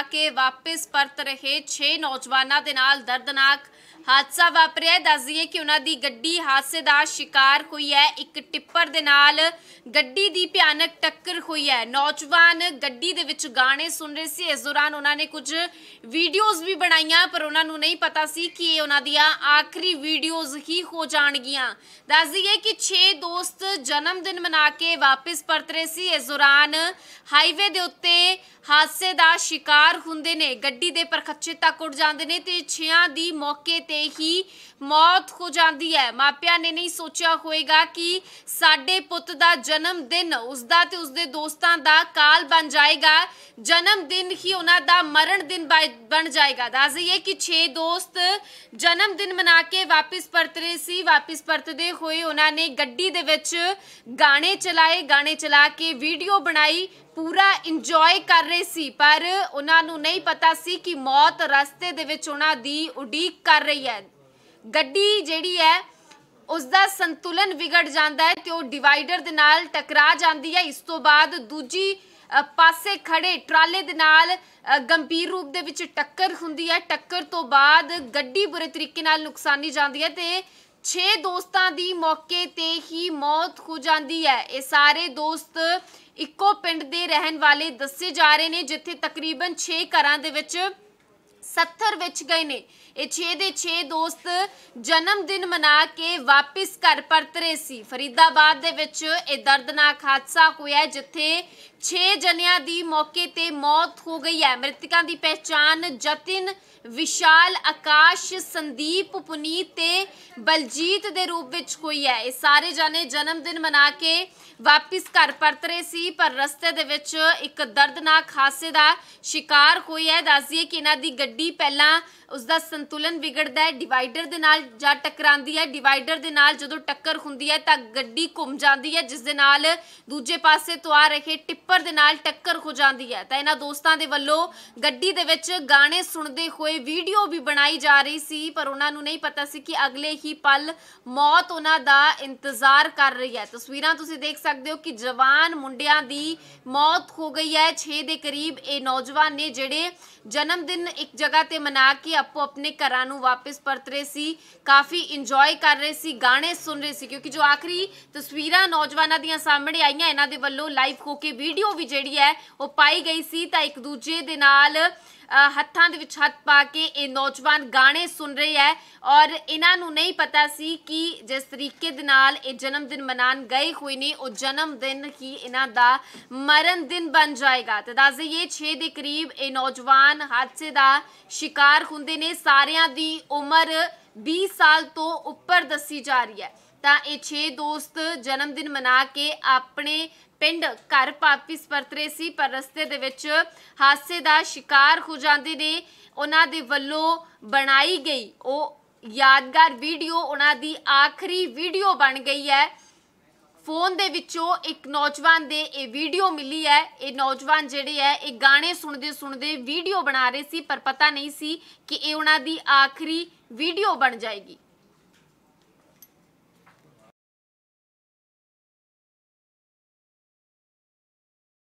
ਆ ਕੇ ਵਾਪਸ ਪਰਤ ਰਹੇ 6 ਨੌਜਵਾਨਾਂ ਦੇ ਨਾਲ ਦਰਦਨਾਕ ਹਾਦਸਾ ਵਾਪਰਿਆ ਦੱਸਦੀਏ ਕਿ ਉਹਨਾਂ ਦੀ ਗੱਡੀ ਹਾਦਸੇ ਦਾ ਸ਼ਿਕਾਰ ਹੋਈ ਹੈ ਇੱਕ ਟਿੱਪਰ ਦੇ ਨਾਲ ਗੱਡੀ ਦੀ ਭਿਆਨਕ ਟੱਕਰ ਹੋਈ ਹੈ ਨੌਜਵਾਨ ਗੱਡੀ ਦੇ ਵਿੱਚ ਗਾਣੇ ਸੁਣ ਰਹੇ ਸੀ ਇਸ ਦੌਰਾਨ ਉਹਨਾਂ ਨੇ ਕੁਝ ਵੀਡੀਓਜ਼ ਵੀ ਬਣਾਈਆਂ ਪਰ ਉਹਨਾਂ ਨੂੰ ਨਹੀਂ ਪਤਾ ਸੀ ਕਿ ਇਹ ਉਹਨਾਂ ਦੀਆਂ ਆਖਰੀ ਵੀਡੀਓਜ਼ ਹੀ ਹੋ ਜਾਣਗੀਆਂ ਦੱਸਦੀਏ ਕਿ 6 ਦੋਸਤ ਜਨਮ ਦਿਨ ਮਨਾ ਕੇ ਵਾਪਸ ਪਰਤ ਰਹੇ ਸੀ ਇਸ ਦੌਰਾਨ ਹਾਈਵੇ ਦੇ ਉੱਤੇ ਹਾਦਸੇ ਦਾ ਸ਼ਿਕਾਰ ਫਰਾਰ ਹੁੰਦੇ ਨੇ ਗੱਡੀ ਦੇ ਪਰਖੱਚੇ ਤੱਕ ਉੱਡ ਜਾਂਦੇ ਨੇ ਤੇ ਛਿਆਂ ਦੀ ਮੌਕੇ ਤੇ ਹੀ ਮੌਤ ਹੋ ਜਾਂਦੀ ਹੈ ਮਾਪਿਆਂ ਨੇ ਨਹੀਂ ਸੋਚਿਆ ਹੋਵੇਗਾ ਕਿ ਸਾਡੇ ਪੁੱਤ ਦਾ ਜਨਮ ਦਿਨ ਉਸ ਦਾ ਤੇ ਉਸ ਦੇ ਦੋਸਤਾਂ ਦਾ ਕਾਲ ਬਣ ਜਾਏਗਾ ਜਨਮ ਦਿਨ ਹੀ ਉਹਨਾਂ ਦਾ ਮਰਨ ਦਿਨ ਬਣ ਜਾਏਗਾ ਦੱਸ ਦਈਏ ਕਿ 6 ਦੋਸਤ ਜਨਮ ਦਿਨ ਮਨਾ ਕੇ ਵਾਪਸ ਪਰਤ ਰਹੇ ਸੀ ਵਾਪਸ ਪਰਤਦੇ ਹੋਏ ਉਹਨਾਂ ਨੇ ਗੱਡੀ ਦੇ ਵਿੱਚ ਗਾਣੇ ਚਲਾਏ ਗਾਣੇ ਚਲਾ ਕੇ ਵੀਡੀਓ ਬਣਾਈ ਪੂਰਾ ਇੰਜੋਏ ਕਰ ਰਹੇ ਸੀ ਪਰ ਉਹਨਾਂ ਨੂੰ ਨਹੀਂ ਪਤਾ ਸੀ ਕਿ ਮੌਤ ਰਸਤੇ ਦੇ ਵਿੱਚ ਉਹਨਾਂ ਦੀ ਉਡੀਕ ਕਰ ਰਹੀ ਹੈ ਗੱਡੀ ਜਿਹੜੀ ਹੈ ਉਸ ਦਾ ਸੰਤੁਲਨ ਵਿਗੜ ਜਾਂਦਾ ਹੈ ਤੇ ਉਹ ਡਿਵਾਈਡਰ ਦੇ ਨਾਲ ਟਕਰਾ ਜਾਂਦੀ ਹੈ ਇਸ ਤੋਂ ਬਾਅਦ ਦੂਜੀ ਪਾਸੇ ਖੜੇ ਟਰਾਲੇ ਦੇ ਨਾਲ ਗੰਭੀਰ ਰੂਪ ਦੇ ਵਿੱਚ ਟੱਕਰ ਹੁੰਦੀ ਹੈ ਟੱਕਰ ਤੋਂ ਬਾਅਦ ਗੱਡੀ ਬੁਰੇ ਤਰੀਕੇ ਨਾਲ ਨੁਕਸਾਨੀ ਜਾਂਦੀ ਹੈ ਤੇ 6 ਦੋਸਤਾਂ ਦੀ ਮੌਕੇ ਤੇ ਹੀ ਮੌਤ ਹੋ ਜਾਂਦੀ ਹੈ ਇਹ ਸਾਰੇ ਦੋਸਤ ਇੱਕੋ ਪਿੰਡ ਦੇ ਰਹਿਣ ਵਾਲੇ ਦੱਸੇ ਜਾ ਰਹੇ ਨੇ ਜਿੱਥੇ ਤਕਰੀਬਨ 6 ਘਰਾਂ ਦੇ ਵਿੱਚ 70 ਵਿੱਚ ਗਏ ਨੇ ਇਹ 6 ਦੇ 6 ਦੋਸਤ ਜਨਮ ਦਿਨ ਮਨਾ ਕੇ ਵਾਪਸ ਘਰ ਪਰਤ ਰਹੇ ਸੀ ਫਰੀਦਾਬਾਦ ਦੇ ਵਿੱਚ ਇਹ ਦਰਦਨਾਕ ਹਾਦਸਾ ਹੋਇਆ ਜਿੱਥੇ 6 ਜਨਿਆਂ ਦੀ ਮੌਕੇ ਤੇ ਮੌਤ ਹੋ ਗਈ ਹੈ ਮ੍ਰਿਤਕਾਂ ਦੀ ਪਹਿਚਾਣ ਜਤਿਨ ਵਿਸ਼ਾਲ ਆਕਾਸ਼ ਸੰਦੀਪ ਪੁਨੀਤ ਤੇ ਬਲਜੀਤ ਦੇ ਰੂਪ ਵਿੱਚ ਹੋਈ ਹੈ ਇਹ ਸਾਰੇ ਜਾਨੇ ਜਨਮ ਦਿਨ ਮਨਾ ਕੇ ਵਾਪਸ ਘਰ ਪਰਤ ਰਹੇ ਸੀ ਪਰ ਰਸਤੇ ਦੇ ਵਿੱਚ ਇੱਕ ਦਰਦਨਾਕ ਹਾਦਸੇ ਦਾ ਸ਼ਿਕਾਰ ਹੋਈ ਹੈ ਹੈ ਕਿ ਇਹਨਾਂ ਦੀ ਗੱਡੀ ਗੱਡੀ ਪਹਿਲਾਂ ਉਸ ਦਾ ਸੰਤੁਲਨ ਵਿਗੜਦਾ ਹੈ ਡਿਵਾਈਡਰ ਦੇ ਨਾਲ ਜਾਂ ਟਕਰਾਂਦੀ ਹੈ ਡਿਵਾਈਡਰ ਦੇ ਨਾਲ ਜਦੋਂ ਟੱਕਰ ਹੁੰਦੀ ਹੈ ਤਾਂ ਗੱਡੀ ਘੁੰਮ ਜਾਂਦੀ ਹੈ ਜਿਸ ਦੇ ਨਾਲ ਦੂਜੇ ਪਾਸੇ ਤੋਂ ਆ ਰਹੇ ਟਿੱਪਰ ਦੇ ਨਾਲ ਟੱਕਰ ਹੋ ਜਾਂਦੀ ਹੈ ਤਾਂ ਇਹਨਾਂ ਦੋਸਤਾਂ ਦੇ ਵੱਲੋਂ ਗੱਡੀ ਦੇ ਵਿੱਚ ਗਾਣੇ ਸੁਣਦੇ ਹੋਏ ਵੀਡੀਓ ਵੀ ਬਣਾਈ ਜਾ ਰਹੀ ਸੀ ਪਰ ਉਹਨਾਂ ਨੂੰ ਨਹੀਂ ਪਤਾ ਸੀ ਕਿ ਅਗਲੇ ਹੀ ਪਲ ਮੌਤ ਉਹਨਾਂ ਦਾ ਇੰਤਜ਼ਾਰ ਕਰ ਰਹੀ ਹੈ ਤਸਵੀਰਾਂ ਤੁਸੀਂ ਦੇਖ ਸਕਦੇ ਹੋ ਕਿ ਜਵਾਨ ਮੁੰਡਿਆਂ ਦੀ ਮੌਤ ਹੋ ਗਈ ਹੈ 6 ਦੇ ਕਰੀਬ ਇਹ ਨੌਜਵਾਨ ਨੇ ਜਿਹੜੇ ਜਨਮ ਦਿਨ ਇੱਕ ਜਗ੍ਹਾ ਤੇ ਮਨਾ ਕੇ ਆਪੋ ਆਪਣੇ ਘਰਾਂ ਨੂੰ ਵਾਪਸ ਪਰਤ ਰਹੇ ਸੀ ਕਾਫੀ ਇੰਜੋਏ ਕਰ ਰਹੇ ਸੀ ਗਾਣੇ ਸੁਣ ਰਹੇ ਸੀ ਕਿਉਂਕਿ ਜੋ ਆਖਰੀ ਤਸਵੀਰਾਂ ਨੌਜਵਾਨਾਂ ਦੀਆਂ ਸਾਹਮਣੇ ਆਈਆਂ ਇਹਨਾਂ ਦੇ ਵੱਲੋਂ ਲਾਈਵ ਹੋ ਕੇ ਵੀਡੀਓ ਵੀ ਜਿਹੜੀ ਹੈ ਉਹ ਪਾਈ ਗਈ ਸੀ ਤਾਂ ਇੱਕ ਦੂਜੇ ਦੇ ਨਾਲ ਹੱਥਾਂ ਦੇ ਵਿੱਚ ਹੱਥ ਪਾ ਕੇ ਇਹ ਨੌਜਵਾਨ ਗਾਣੇ ਸੁਣ ਰਹੇ ਹੈ ਔਰ ਇਹਨਾਂ ਨੂੰ ਨਹੀਂ ਪਤਾ ਸੀ ਕਿ ਜਿਸ ਤਰੀਕੇ ਦੇ ਨਾਲ ਇਹ ਜਨਮ ਦਿਨ ਮਨਾਣ ਗਏ ਹੋਏ ਨੇ ਉਹ ਜਨਮ ਦਿਨ ਹੀ ਇਹਨਾਂ ਦਾ ਮਰਨ ਦਿਨ ਬਣ ਜਾਏਗਾ ਤੇ ਦੱਸ ਇਹ 6 ਦੇ ਕਰੀਬ ਇਹ ਨੌਜਵਾਨ ਹਾਦਸੇ ਦਾ ਸ਼ਿਕਾਰ ਹੁੰਦੇ ਨੇ ਸਾਰਿਆਂ ਦੀ ਉਮਰ 20 ਸਾਲ ਤੋਂ ਉੱਪਰ ਦੱਸੀ ਜਾ ਰਹੀ ਹੈ ਤਾਂ ਇਹ 6 ਦੋਸਤ ਜਨਮ ਦਿਨ ਮਨਾ ਕੇ ਆਪਣੇ ਪਿੰਡ ਘਰ ਵਾਪਿਸ ਪਰਤ ਰਹੇ ਸੀ ਪਰ ਰਸਤੇ ਦੇ ਵਿੱਚ ਹਾਸੇ ਦਾ ਸ਼ਿਕਾਰ ਹੋ ਜਾਂਦੇ ਨੇ ਉਹਨਾਂ ਦੇ ਵੱਲੋਂ ਬਣਾਈ ਗਈ ਉਹ ਯਾਦਗਾਰ ਵੀਡੀਓ ਉਹਨਾਂ ਦੀ ਆਖਰੀ ਵੀਡੀਓ ਬਣ ਗਈ ਹੈ ਫੋਨ ਦੇ ਵਿੱਚੋਂ ਇੱਕ ਨੌਜਵਾਨ ਦੇ ਇਹ ਵੀਡੀਓ ਮਿਲੀ ਹੈ ਇਹ ਨੌਜਵਾਨ ਜਿਹੜੇ ਹੈ ਇਹ ਗਾਣੇ ਸੁਣਦੇ ਸੁਣਦੇ ਵੀਡੀਓ ਬਣਾ ਰਹੇ ਸੀ ਪਰ ਪਤਾ ਨਹੀਂ ਸੀ ਕਿ ਇਹ ਉਹਨਾਂ ਦੀ ਆਖਰੀ ਵੀਡੀਓ ਬਣ ਜਾਏਗੀ